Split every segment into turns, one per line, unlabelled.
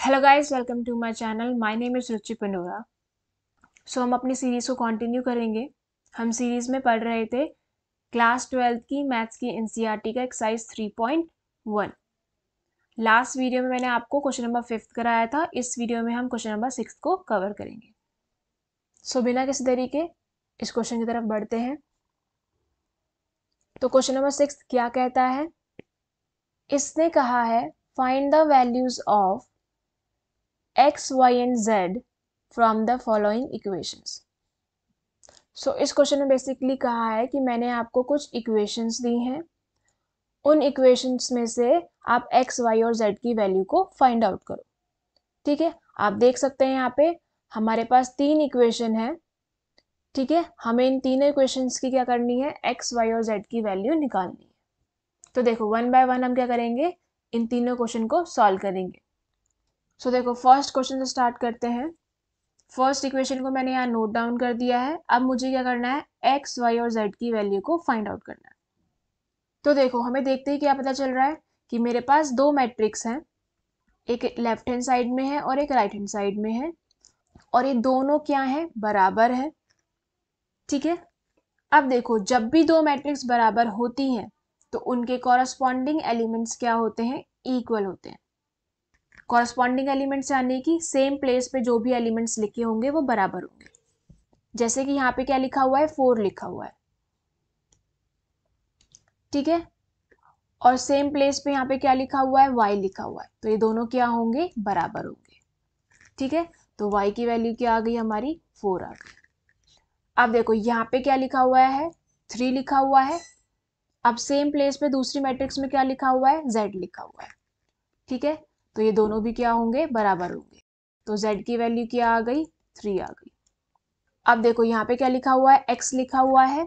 Hello guys welcome to my channel my name is Ruchi Panora so हम अपनी series को continue करेंगे हम सीरीज़ में पढ़ रहे थे क्लास ट्वेल्थ की मैथ्स की एनसीईआरटी e का exercise three point one last video में मैंने आपको क्वेश्चन नंबर फिफ्थ कराया था इस वीडियो में हम क्वेश्चन नंबर सिक्स को कवर करेंगे सो so, बिना किसी तरीके इस क्वेश्चन की तरफ बढ़ते हैं तो क्वेश्चन नंबर सिक्स क्या कहता है इसने कहा है find the values of x, y and z from the following equations. So so, इस क्वेश्चन में बेसिकली कहा है कि मैंने आपको कुछ equations दी हैं उन equations में से आप x, y और z की वैल्यू को फाइंड आउट करो ठीक है आप देख सकते हैं यहाँ पे हमारे पास तीन इक्वेशन है ठीक है हमें इन तीनों इक्वेशंस की क्या करनी है x, y और z की वैल्यू निकालनी है तो देखो वन बाय वन हम क्या करेंगे इन तीनों क्वेश्चन को सॉल्व करेंगे सो देखो फर्स्ट क्वेश्चन से स्टार्ट करते हैं फर्स्ट इक्वेशन को मैंने यहाँ नोट डाउन कर दिया है अब मुझे क्या करना है एक्स वाई और जेड की वैल्यू को फाइंड आउट करना है तो देखो हमें देखते ही क्या पता चल रहा है कि मेरे पास दो मैट्रिक्स हैं एक लेफ्ट हैंड साइड में है और एक राइट हैंड साइड में है और ये दोनों क्या है बराबर है ठीक है अब देखो जब भी दो मैट्रिक्स बराबर होती हैं तो उनके कॉरस्पॉन्डिंग एलिमेंट्स क्या होते हैं इक्वल होते हैं कॉरस्पॉन्डिंग एलिमेंट्स यानी कि सेम प्लेस पे जो भी एलिमेंट्स लिखे होंगे वो बराबर होंगे जैसे कि यहाँ पे क्या लिखा हुआ है फोर लिखा हुआ है ठीक है और सेम प्लेस पे यहाँ पे क्या लिखा हुआ है वाई लिखा हुआ है तो ये दोनों क्या होंगे बराबर होंगे ठीक है तो वाई की वैल्यू क्या आ गई हमारी फोर आ गई अब देखो यहाँ पे क्या लिखा हुआ है थ्री लिखा हुआ है अब सेम प्लेस पे दूसरी मैट्रिक्स में क्या लिखा हुआ है जेड लिखा हुआ है ठीक है तो ये दोनों भी क्या होंगे बराबर होंगे तो z की वैल्यू क्या आ गई थ्री आ गई अब देखो यहाँ पे क्या लिखा हुआ है x लिखा हुआ है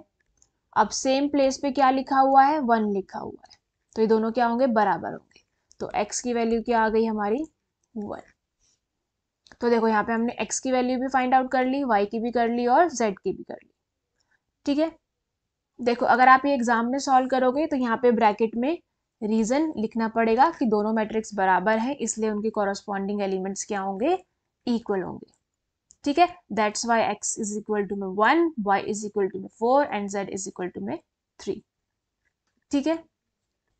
अब सेम प्लेस पे क्या लिखा हुआ है वन लिखा हुआ है तो ये दोनों क्या होंगे बराबर होंगे तो x की वैल्यू क्या आ गई हमारी वन तो देखो यहाँ पे हमने x की वैल्यू भी फाइंड आउट कर ली y की भी कर ली और z की भी कर ली ठीक है देखो अगर आप ये एग्जाम में सॉल्व करोगे तो यहाँ पे ब्रैकेट में रीज़न लिखना पड़ेगा कि दोनों मैट्रिक्स बराबर है इसलिए उनके कॉरस्पॉन्डिंग एलिमेंट्स क्या होंगे इक्वल होंगे ठीक है that's why x is equal to में one y is equal to में four and z is equal to में थ्री ठीक है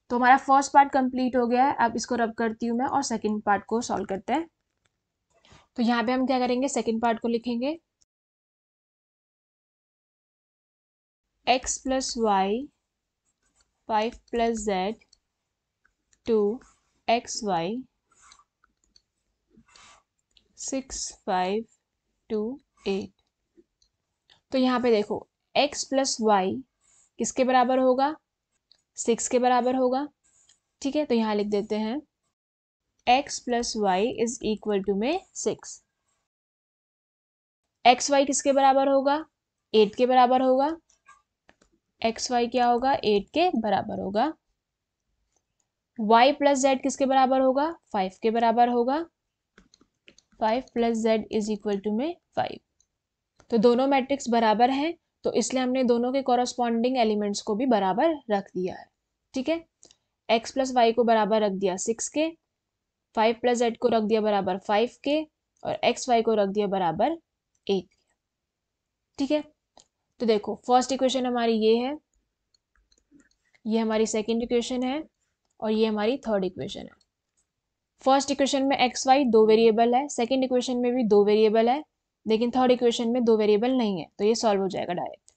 तो हमारा फर्स्ट पार्ट कंप्लीट हो गया है अब इसको रब करती हूँ मैं और सेकेंड पार्ट को सॉल्व करते हैं तो यहाँ पे हम क्या करेंगे सेकेंड पार्ट को लिखेंगे x plus y five plus z two x y six five two eight तो यहाँ पे देखो x प्लस वाई किसके बराबर होगा सिक्स के बराबर होगा ठीक है तो यहाँ लिख देते हैं x plus y is equal to में सिक्स एक्स वाई किसके बराबर होगा एट के बराबर होगा एक्स वाई क्या होगा एट के बराबर होगा y प्लस जेड किसके बराबर होगा फाइव के बराबर होगा five plus z is equal to में फाइव तो दोनों मैट्रिक्स बराबर हैं तो इसलिए हमने दोनों के कॉरस्पॉन्डिंग एलिमेंट्स को भी बराबर रख दिया है ठीक है एक्स प्लस वाई को बराबर रख दिया सिक्स के फाइव प्लस जेड को रख दिया बराबर फाइव के और एक्स वाई को रख दिया बराबर एट ठीक है तो देखो फर्स्ट इक्वेशन हमारी ये है ये हमारी सेकेंड इक्वेशन है और ये हमारी थर्ड इक्वेशन है फर्स्ट इक्वेशन में एक्स वाई दो वेरिएबल है सेकेंड इक्वेशन में भी दो वेरिएबल है लेकिन थर्ड इक्वेशन में दो वेरिएबल नहीं है तो ये सॉल्व हो जाएगा डायरेक्ट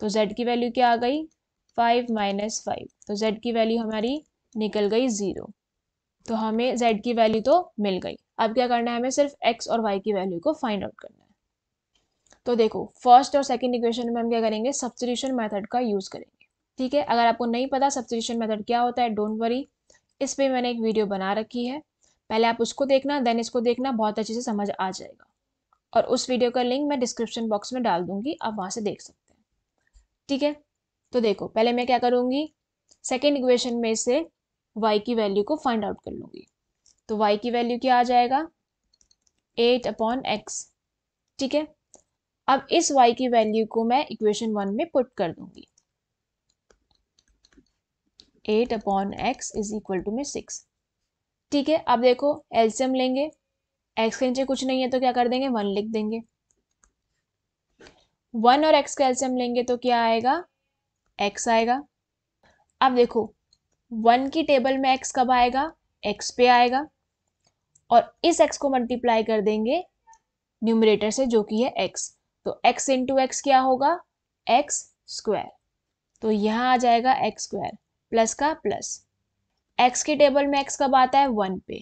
तो जेड की वैल्यू क्या आ गई फाइव माइनस फाइव तो जेड की वैल्यू हमारी निकल गई ज़ीरो तो हमें जेड की वैल्यू तो मिल गई अब क्या करना है हमें सिर्फ एक्स और वाई की वैल्यू को फाइंड आउट करना है तो देखो फर्स्ट और सेकेंड इक्वेशन में हम क्या करेंगे सब्सिट्यूशन मेथड का यूज़ करेंगे ठीक है अगर आपको नहीं पता सब्सिट्यूशन मेथड क्या होता है डोंट वरी इस पर मैंने एक वीडियो बना रखी है पहले आप उसको देखना देन इसको देखना बहुत अच्छे से समझ आ जाएगा और उस वीडियो का लिंक मैं डिस्क्रिप्शन बॉक्स में डाल दूंगी आप वहाँ से देख सकते हैं ठीक है तो देखो पहले मैं क्या करूँगी सेकेंड इक्वेशन में से वाई की वैल्यू को फाइंड आउट कर लूँगी तो वाई की वैल्यू क्या आ जाएगा एट अपॉन एक्स ठीक है अब इस वाई की वैल्यू को मैं इक्वेशन वन में पुट कर दूंगी eight upon x is equal to में सिक्स ठीक है अब देखो एल्सियम लेंगे एक्स के नीचे कुछ नहीं है तो क्या कर देंगे वन लिख देंगे वन और एक्स का एल्सियम लेंगे तो क्या आएगा एक्स आएगा अब देखो वन की टेबल में एक्स कब आएगा एक्स पे आएगा और इस एक्स को मल्टीप्लाई कर देंगे न्यूमरेटर से जो कि है एक्स तो एक्स इंटू एक्स क्या होगा एक्स स्क्वायर तो यहाँ आ जाएगा एक्स स्क्वायर प्लस का प्लस एक्स के टेबल में एक्स कब आता है वन पे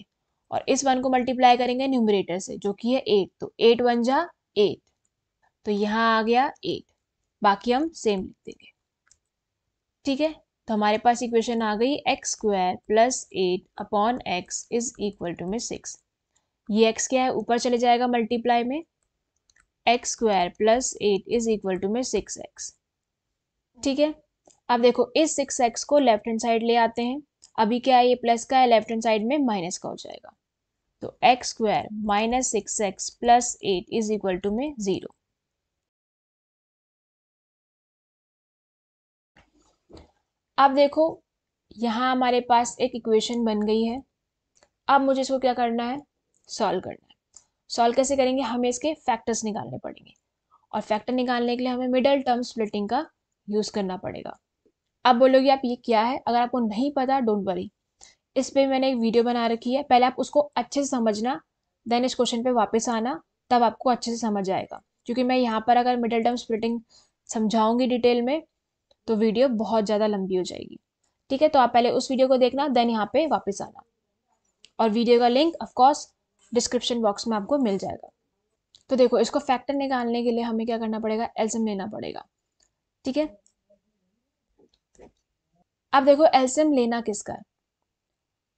और इस वन को मल्टीप्लाई करेंगे न्यूमरेटर से जो कि है एट तो एट वन जा एट तो यहाँ आ गया एट बाकी हम सेम लिख देंगे ठीक है तो हमारे पास इक्वेशन आ गई x square plus eight upon x is equal to में सिक्स ये एक्स क्या है ऊपर चले जाएगा मल्टीप्लाई में x square plus eight is equal to में सिक्स एक्स ठीक है अब देखो इस सिक्स एक्स को लेफ्ट हैंड साइड ले आते हैं अभी क्या है ये प्लस का है लेफ्ट हैंड साइड में माइनस का हो जाएगा तो x square minus six x plus eight is equal to में ज़ीरो अब देखो यहां हमारे पास एक इक्वेशन बन गई है अब मुझे इसको क्या करना है सॉल्व करना है सॉल्व कैसे करेंगे हमें इसके फैक्टर्स निकालने पड़ेंगे और फैक्टर निकालने के लिए हमें मिडल टर्म स्प्लिटिंग का यूज़ करना पड़ेगा आप बोलोगे आप ये क्या है अगर आपको नहीं पता डोंट वरी इस पर मैंने एक वीडियो बना रखी है पहले आप उसको अच्छे से समझना देन इस क्वेश्चन पे वापस आना तब आपको अच्छे से समझ आएगा क्योंकि मैं यहाँ पर अगर मिडिल टर्म स्प्लिटिंग समझाऊंगी डिटेल में तो वीडियो बहुत ज़्यादा लंबी हो जाएगी ठीक है तो आप पहले उस वीडियो को देखना देन यहाँ पे वापस आना और वीडियो का लिंक ऑफकोर्स डिस्क्रिप्शन बॉक्स में आपको मिल जाएगा तो देखो इसको फैक्टर निकालने के लिए हमें क्या करना पड़ेगा एल्सम लेना पड़ेगा ठीक है अब देखो एलसीएम लेना किसका है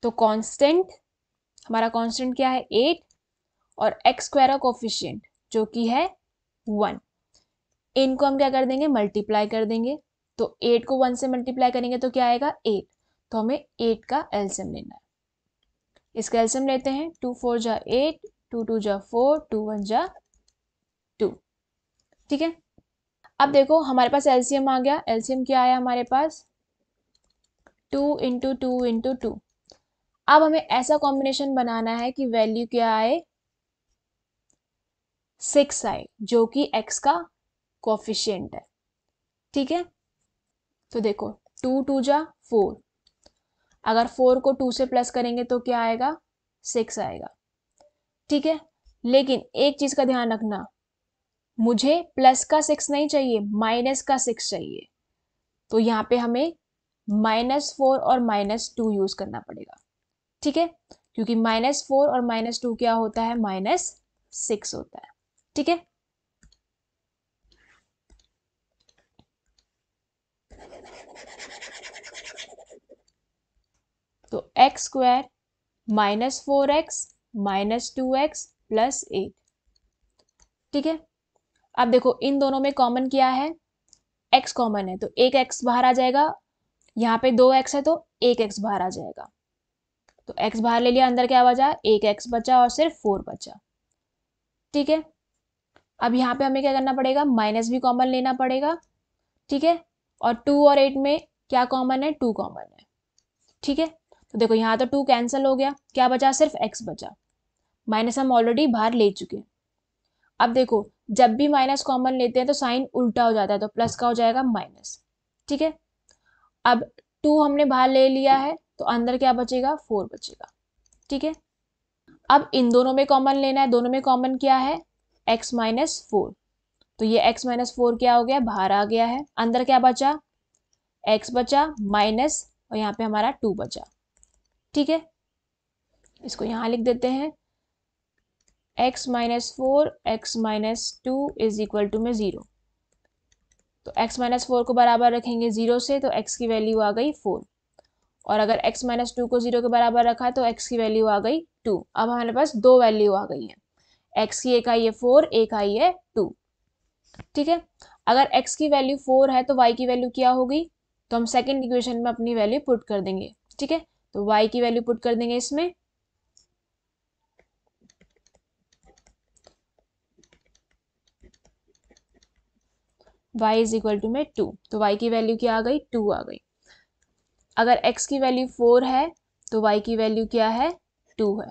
तो कांस्टेंट हमारा कांस्टेंट क्या है एट और एक्स स्क्वायर का कोफिशियंट जो कि है वन इनको हम क्या कर देंगे मल्टीप्लाई कर देंगे तो एट को वन से मल्टीप्लाई करेंगे तो क्या आएगा एट तो हमें एट का एल्सियम लेना है इसका एल्सियम लेते हैं टू फोर जा एट टू टू जा फोर टू वन जा टू ठीक है अब देखो हमारे पास एल्सियम आ गया एल्सियम क्या आया हमारे पास two into two into two अब हमें ऐसा कॉम्बिनेशन बनाना है कि वैल्यू क्या आए सिक्स आए जो कि एक्स का कोफिशियंट है ठीक है तो देखो टू टू जा फोर अगर फोर को टू से प्लस करेंगे तो क्या आएगा सिक्स आएगा ठीक है लेकिन एक चीज का ध्यान रखना मुझे प्लस का सिक्स नहीं चाहिए माइनस का सिक्स चाहिए तो यहाँ पे हमें माइनस फोर और माइनस टू यूज करना पड़ेगा ठीक है क्योंकि माइनस फोर और माइनस टू क्या होता है माइनस सिक्स होता है ठीक है तो x square minus four x minus two x plus eight ठीक है अब देखो इन दोनों में कॉमन क्या है एक्स कॉमन है तो एक एक्स बाहर आ जाएगा यहाँ पे दो एक्स है तो एक एक्स बाहर आ जाएगा तो एक्स बाहर ले लिया अंदर क्या बचा एक एक्स बचा और सिर्फ फोर बचा ठीक है अब यहाँ पे हमें क्या करना पड़ेगा माइनस भी कॉमन लेना पड़ेगा ठीक है और टू और एट में क्या कॉमन है टू कॉमन है ठीक है तो देखो यहाँ तो टू कैंसिल हो गया क्या बचा सिर्फ एक्स बचा माइनस हम ऑलरेडी बाहर ले चुके अब देखो जब भी माइनस कॉमन लेते हैं तो साइन उल्टा हो जाता है तो प्लस का हो जाएगा माइनस ठीक है अब टू हमने बाहर ले लिया है तो अंदर क्या बचेगा फोर बचेगा ठीक है अब इन दोनों में कॉमन लेना है दोनों में कॉमन क्या है एक्स माइनस फोर तो ये एक्स माइनस फोर क्या हो गया बाहर आ गया है अंदर क्या बचा एक्स बचा माइनस और यहाँ पे हमारा टू बचा ठीक है इसको यहाँ लिख देते हैं x minus four x minus two is equal to में ज़ीरो तो x माइनस फोर को बराबर रखेंगे ज़ीरो से तो x की वैल्यू आ गई फोर और अगर x माइनस टू को ज़ीरो के बराबर रखा तो x की वैल्यू आ गई टू अब हमारे पास दो वैल्यू आ गई हैं x की एक आई है फोर एक आई है टू ठीक है अगर x की वैल्यू फोर है तो y की वैल्यू क्या होगी तो हम सेकेंड इक्वेशन में अपनी वैल्यू पुट कर देंगे ठीक है तो y की वैल्यू पुट कर देंगे इसमें y इज इक्वल टू में टू तो y की वैल्यू क्या आ गई टू आ गई अगर x की वैल्यू फोर है तो y की वैल्यू क्या है टू है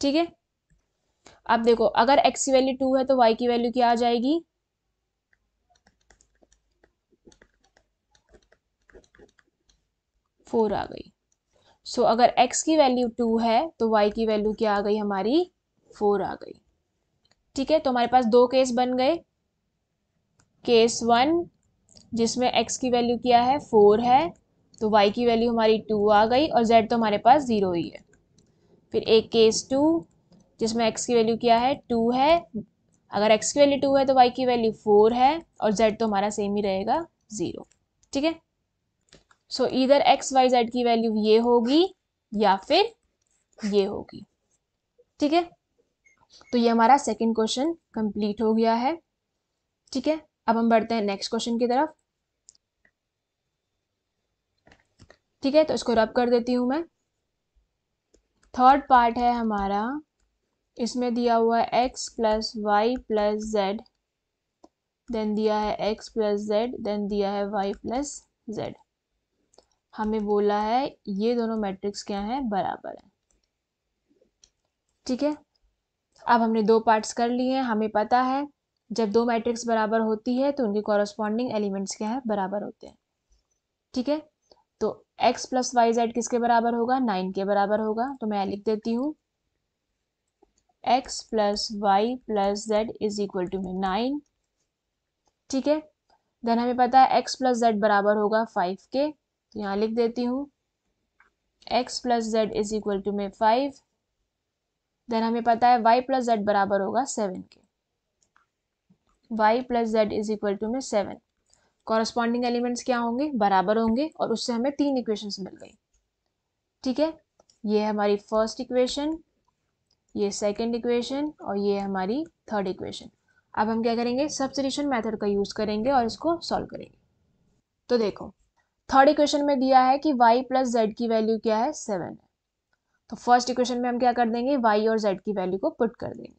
ठीक है अब देखो अगर x की वैल्यू टू है तो y की वैल्यू क्या आ जाएगी फोर आ गई सो so, अगर x की वैल्यू टू है तो y की वैल्यू क्या आ गई हमारी फोर आ गई ठीक है तो हमारे पास दो केस बन गए केस वन जिसमें x की वैल्यू क्या है फोर है तो y की वैल्यू हमारी टू आ गई और z तो हमारे पास ज़ीरो ही है फिर एक केस टू जिसमें x की वैल्यू क्या है टू है अगर x की वैल्यू टू है तो y की वैल्यू फोर है और z तो हमारा सेम ही रहेगा ज़ीरो ठीक है सो इधर एक्स वाई जेड की वैल्यू ये होगी या फिर ये होगी ठीक है तो ये हमारा सेकेंड क्वेश्चन कंप्लीट हो गया है ठीक है अब हम बढ़ते हैं नेक्स्ट क्वेश्चन की तरफ ठीक है तो इसको रब कर देती हूँ मैं थर्ड पार्ट है हमारा इसमें दिया हुआ है x plus y plus z then दिया है एक्स प्लस जेड देन दिया है वाई प्लस जेड हमें बोला है ये दोनों मैट्रिक्स क्या हैं बराबर हैं ठीक है अब हमने दो पार्ट्स कर लिए हैं हमें पता है जब दो मैट्रिक्स बराबर होती है तो उनके कॉरस्पॉन्डिंग एलिमेंट्स क्या है बराबर होते हैं ठीक है तो x प्लस वाई जेड किसके बराबर होगा नाइन के बराबर होगा तो मैं लिख देती हूँ x plus y plus z is equal to में नाइन ठीक है देन हमें पता है x प्लस जेड बराबर होगा फाइव के तो यहाँ लिख देती हूँ x plus z is equal to में फाइव देन हमें पता है y प्लस जेड बराबर होगा सेवन के y plus z is equal to में सेवन कॉरस्पॉन्डिंग एलिमेंट्स क्या होंगे बराबर होंगे और उससे हमें तीन इक्वेशंस मिल गई ठीक है ये है हमारी फर्स्ट इक्वेशन ये सेकंड इक्वेशन और ये हमारी थर्ड इक्वेशन अब हम क्या करेंगे सब्सटीट्यूशन मेथड का यूज़ करेंगे और इसको सॉल्व करेंगे तो देखो थर्ड इक्वेशन में दिया है कि y प्लस जेड की वैल्यू क्या है सेवन है तो फर्स्ट इक्वेशन में हम क्या कर देंगे y और z की वैल्यू को पुट कर देंगे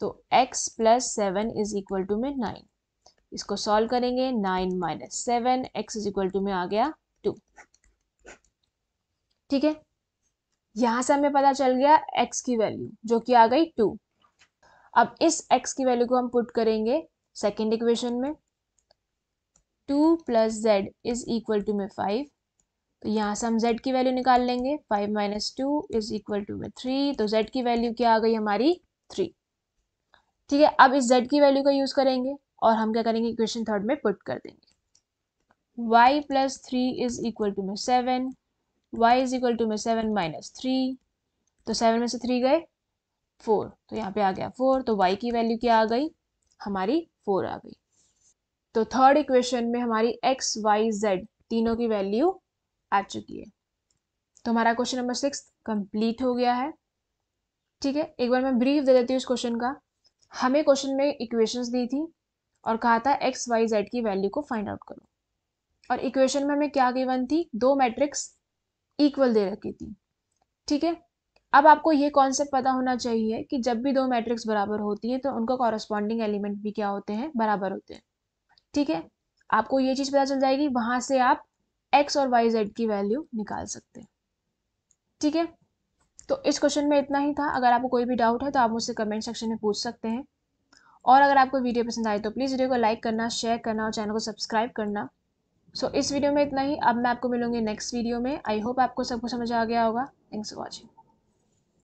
तो x plus seven is equal to में नाइन इसको सॉल्व करेंगे nine minus seven x is equal to में आ गया टू ठीक है यहां से हमें पता चल गया x की वैल्यू जो कि आ गई टू अब इस x की वैल्यू को हम पुट करेंगे सेकेंड इक्वेशन में two plus z is equal to में फाइव तो यहाँ से हम z की वैल्यू निकाल लेंगे five minus two is equal to में थ्री तो z की वैल्यू क्या आ गई हमारी थ्री ठीक है अब इस जेड की वैल्यू का यूज़ करेंगे और हम क्या करेंगे इक्वेशन थर्ड में पुट कर देंगे y plus three is equal to में seven y is equal to में सेवन माइनस थ्री तो सेवन में से थ्री गए फोर तो यहाँ पे आ गया फोर तो वाई की वैल्यू क्या आ गई हमारी फोर आ गई तो थर्ड इक्वेशन में हमारी एक्स वाई जेड तीनों की वैल्यू आ चुकी है तो हमारा क्वेश्चन नंबर सिक्स कंप्लीट हो गया है ठीक है एक बार मैं ब्रीफ दे देती हूँ इस क्वेश्चन का हमें क्वेश्चन में इक्वेशंस दी थी और कहा था एक्स वाई जेड की वैल्यू को फाइंड आउट करो और इक्वेशन में हमें क्या गिवन थी दो मैट्रिक्स इक्वल दे रखी थी ठीक है अब आपको ये कॉन्सेप्ट पता होना चाहिए कि जब भी दो मैट्रिक्स बराबर होती है तो उनका कॉरस्पॉन्डिंग एलिमेंट भी क्या होते हैं बराबर होते हैं ठीक है आपको ये चीज़ पता चल जाएगी वहाँ से आप एक्स और वाई जेड की वैल्यू निकाल सकते हैं ठीक है तो इस क्वेश्चन में इतना ही था अगर आपको कोई भी डाउट है तो आप मुझसे कमेंट सेक्शन में पूछ सकते हैं और अगर आपको वीडियो पसंद आए तो प्लीज़ वीडियो को लाइक करना शेयर करना और चैनल को सब्सक्राइब करना सो so, इस वीडियो में इतना ही अब मैं आपको मिलूंगी नेक्स्ट वीडियो में आई होप आपको सब कुछ समझ आ गया होगा थैंक्स फॉर वॉचिंग